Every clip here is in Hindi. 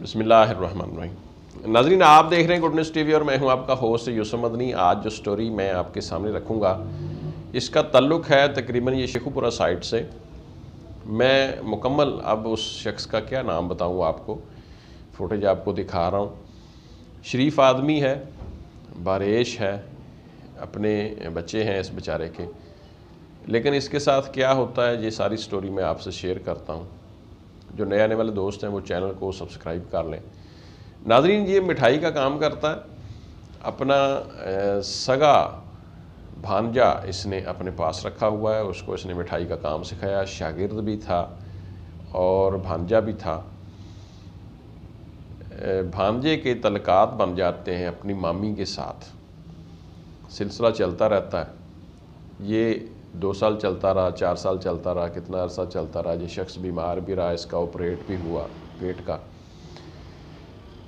बसमिल्ल नाजरीन आप देख रहे हैं गुडनेस वी और मैं हूं आपका होस्ट यूसुफ मदनी आज जो स्टोरी मैं आपके सामने रखूंगा इसका तल्लुक है तकरीबन ये शेखुपुरा साइड से मैं मुकम्मल अब उस शख्स का क्या नाम बताऊँ आपको फुटेज आपको दिखा रहा हूँ शरीफ आदमी है बारिश है अपने बच्चे हैं इस बेचारे के लेकिन इसके साथ क्या होता है ये सारी स्टोरी मैं आपसे शेयर करता हूँ जो नए आने वाले दोस्त हैं वो चैनल को सब्सक्राइब कर लें नाजरीन ये मिठाई का काम करता है अपना सगा भांजा इसने अपने पास रखा हुआ है उसको इसने मिठाई का काम सिखाया शागिर्द भी था और भांजा भी था भांजे के तलकात बन जाते हैं अपनी मामी के साथ सिलसिला चलता रहता है ये दो साल चलता रहा चार साल चलता रहा कितना अरसा चलता रहा ये शख्स बीमार भी रहा इसका ऑपरेट भी हुआ पेट का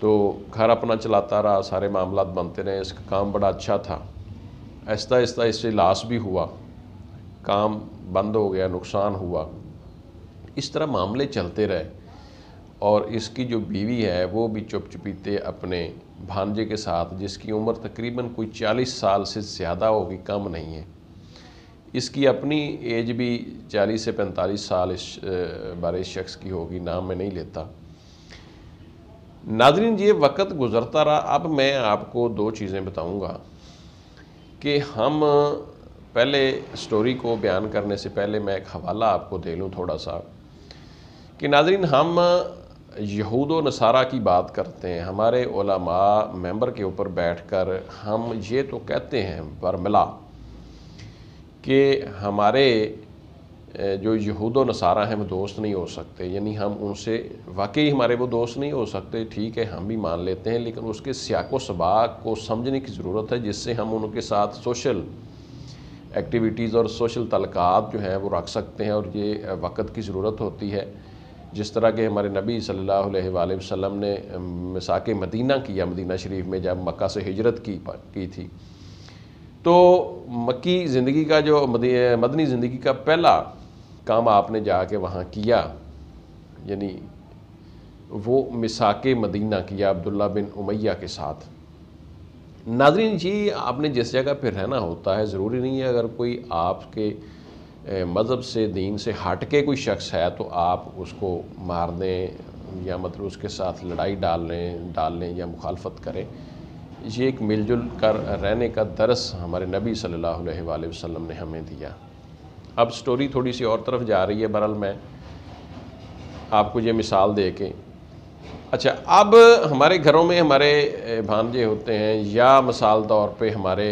तो घर अपना चलाता रहा सारे मामला बनते रहे इसका काम बड़ा अच्छा था ऐसा ऐसा इससे लाश भी हुआ काम बंद हो गया नुकसान हुआ इस तरह मामले चलते रहे और इसकी जो बीवी है वो भी चुप चुपीते अपने भांजे के साथ जिसकी उम्र तकरीबन कोई चालीस साल से ज़्यादा होगी कम नहीं है इसकी अपनी एज भी 40 से 45 साल इस बारे शख्स की होगी नाम मैं नहीं लेता नाजरीन ये वक्त गुज़रता रहा अब मैं आपको दो चीज़ें बताऊंगा कि हम पहले स्टोरी को बयान करने से पहले मैं एक हवाला आपको दे लूँ थोड़ा सा कि नाजरीन हम यहूद व नसारा की बात करते हैं हमारे ओलामा मेंबर के ऊपर बैठकर हम ये तो कहते हैं बरमला कि हमारे जो यहूद नसारा हैं वो दोस्त नहीं हो सकते यानी हम उनसे वाकई हमारे वो दोस्त नहीं हो सकते ठीक है हम भी मान लेते हैं लेकिन उसके सियाको सबाक को समझने की ज़रूरत है जिससे हम उनके साथ सोशल एक्टिविटीज़ और सोशल तलक़ात जो हैं वो रख सकते हैं और ये वक़्त की ज़रूरत होती है जिस तरह के हमारे नबी सल्लल्लाहु अलैहि वसल्लम ने मिसाक मदीना किया मदीना शरीफ में जब मक्का से हिजरत की की थी तो मक्की ज़िंदगी का जो मदनी ज़िंदगी का पहला काम आपने जाके वहाँ किया यानी वो मिसाक मदीना किया अब्दुल्ला बिन उमैया के साथ नाजरीन जी आपने जिस जगह पर रहना होता है ज़रूरी नहीं है अगर कोई आपके मज़हब से दीन से हट के कोई शख्स है तो आप उसको मार दें या मतलब उसके साथ लड़ाई डाल लें डाल लें या मुखालफत करें ये एक मिलजुल कर रहने का दरस हमारे नबी सल्लल्लाहु अलैहि वसल्लम ने हमें दिया अब स्टोरी थोड़ी सी और तरफ जा रही है बरल मैं आपको ये मिसाल दे के अच्छा अब हमारे घरों में हमारे भांजे होते हैं या मिसाल तौर पे हमारे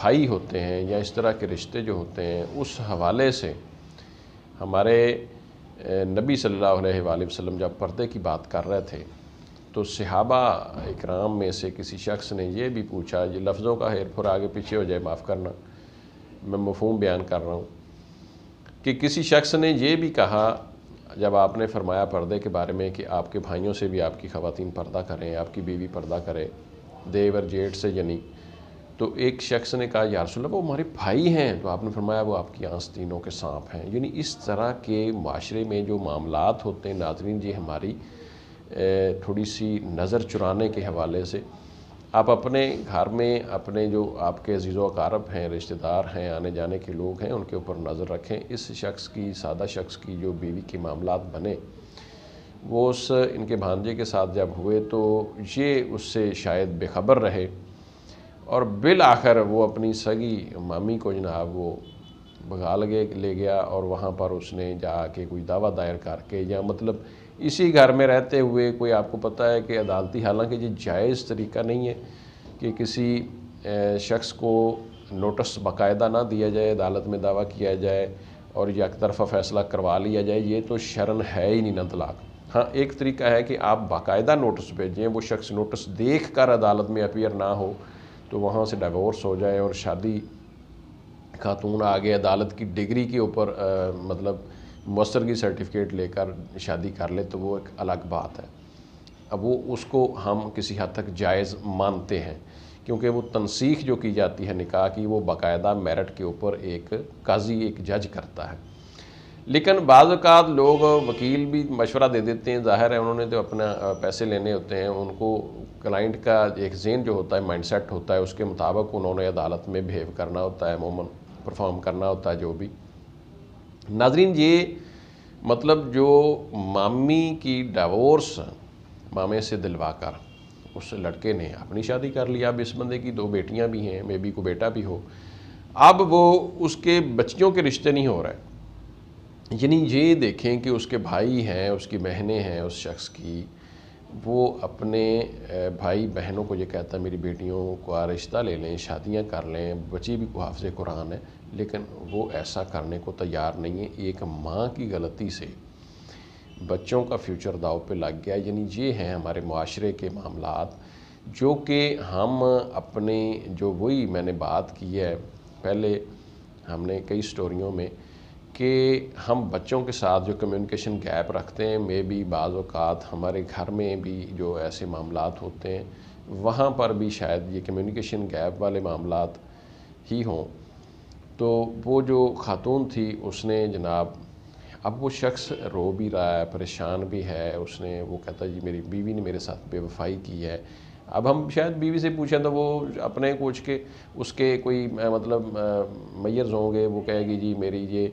भाई होते हैं या इस तरह के रिश्ते जो होते हैं उस हवाले से हमारे नबी सल्लल्लाहु अलैहि वसल्लम जब पर्दे की बात कर रहे थे तो सिहाबा इकराम में से किसी शख्स ने यह भी पूछा ये लफ्ज़ों का हेर फुर आगे पीछे हो जाए माफ़ करना मैं मफहम बयान कर रहा हूँ कि किसी शख्स ने यह भी कहा जब आपने फरमाया पर्दे के बारे में कि आपके भाइयों से भी आपकी ख़वान पर्दा करें आपकी बीवी पर्दा करें देवर जेठ से यानी तो एक शख्स ने कहा यारसल्ला वो हमारे भाई हैं तो आपने फरमाया वो आपकी आंस तीनों के सांप हैं यानी इस तरह के माशरे में जो मामला होते हैं नाजरीन जी हमारी थोड़ी सी नज़र चुराने के हवाले से आप अपने घर में अपने जो आपके अजीज़ अकारब हैं रिश्तेदार हैं आने जाने के लोग हैं उनके ऊपर नज़र रखें इस शख्स की सादा शख्स की जो बीवी के मामला बने वो उस इनके भांजे के साथ जब हुए तो ये उससे शायद बेखबर रहे और बिल आखिर वो अपनी सगी मामी को जनाब वो भगा गए ले गया और वहाँ पर उसने जाके कोई दावा दायर करके या मतलब इसी घर में रहते हुए कोई आपको पता है कि अदालती हालांकि ये जायज़ तरीका नहीं है कि किसी शख्स को नोटिस बाकायदा ना दिया जाए अदालत में दावा किया जाए और ये तरफा फ़ैसला करवा लिया जाए ये तो शरण है ही नहीं ना तलाक हाँ एक तरीका है कि आप बाकायदा नोटिस भेजें वो शख्स नोटिस देख कर अदालत में अपीयर ना हो तो वहाँ से डिवोर्स हो जाए और शादी खातून आगे अदालत की डिग्री के ऊपर मतलब मस्तर की सर्टिफिकेट लेकर शादी कर ले तो वो एक अलग बात है अब वो उसको हम किसी हद तक जायज़ मानते हैं क्योंकि वो तनसीख जो की जाती है निकाह की वो बाकायदा मेरिट के ऊपर एक काजी एक जज करता है लेकिन बाज़ात लोग वकील भी मशवरा दे देते हैं ज़ाहिर है उन्होंने तो अपना पैसे लेने होते हैं उनको क्लाइंट का एक जेन जो होता है माइंडसेट होता है उसके मुताबिक उन्होंने अदालत में बिहेव करना होता है अमूमन परफॉर्म करना होता है जो भी नाजरीन ये मतलब जो मामी की डावोर्स मामे से दिलवा कर उस लड़के ने अपनी शादी कर लिया अब इस बंदे की दो बेटियां भी हैं मे बी को बेटा भी हो अब वो उसके बच्चियों के रिश्ते नहीं हो रहे यानी ये देखें कि उसके भाई हैं उसकी बहनें हैं उस शख्स की वो अपने भाई बहनों को ये कहता है मेरी बेटियों का रिश्ता ले लें शादियां कर लें बची भी हाफज कुरान है लेकिन वो ऐसा करने को तैयार नहीं है एक माँ की गलती से बच्चों का फ्यूचर दाव पे लग गया यानी ये हैं हमारे माशरे के मामला जो कि हम अपने जो वही मैंने बात की है पहले हमने कई स्टोरियों में कि हम बच्चों के साथ जो कम्युनिकेशन गैप रखते हैं मे बी बाज़ात हमारे घर में भी जो ऐसे मामला होते हैं वहाँ पर भी शायद ये कम्युनिकेशन गैप वाले मामला ही हों तो वो जो खातून थी उसने जनाब अब वो शख्स रो भी रहा है परेशान भी है उसने वो कहता जी मेरी बीवी ने मेरे साथ बेवफाई की है अब हम शायद बीवी से पूछें तो वो अपने कोच के उसके कोई मतलब मैयर्स होंगे वो कहेगी जी मेरी ये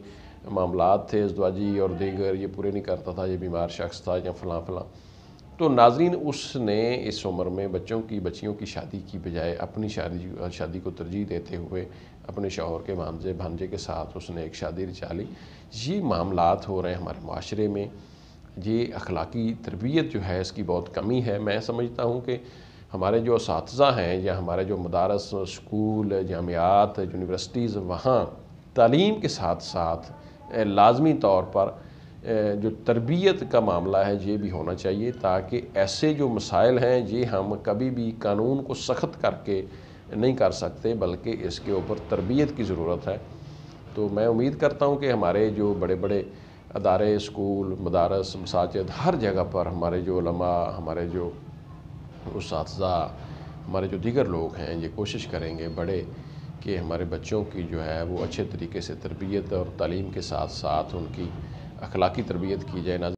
मामला थे अजवाजी और दीगर ये पूरे नहीं करता था ये बीमार शख्स था या फलां फलां तो नाजरीन उसने इस उम्र में बच्चों की बच्चियों की शादी की बजाय अपनी शादी शादी को तरजीह देते हुए अपने शोहर के मामजे भांजे के साथ उसने एक शादी रिचा ली ये मामला हो रहे हैं हमारे माशरे में ये अखलाकी तरबियत जो है इसकी बहुत कमी है मैं समझता हूँ कि हमारे जो इस हैं या हमारे जो मदारस स्कूल जामियात यूनिवर्सिटीज़ वहाँ तालीम के साथ साथ लाजमी तौर पर जो तरबियत का मामला है ये भी होना चाहिए ताकि ऐसे जो मसाइल हैं ये हम कभी भी कानून को सख्त करके नहीं कर सकते बल्कि इसके ऊपर तरबियत की ज़रूरत है तो मैं उम्मीद करता हूँ कि हमारे जो बड़े बड़े अदारे स्कूल मदारस मसाजिद हर जगह पर हमारे जो लमा हमारे जो उस हमारे जो दीगर लोग हैं ये कोशिश करेंगे बड़े कि हमारे बच्चों की जो है वो अच्छे तरीके से तरबियत और तालीम के साथ साथ उनकी अखलाक़ी तरबियत की जाए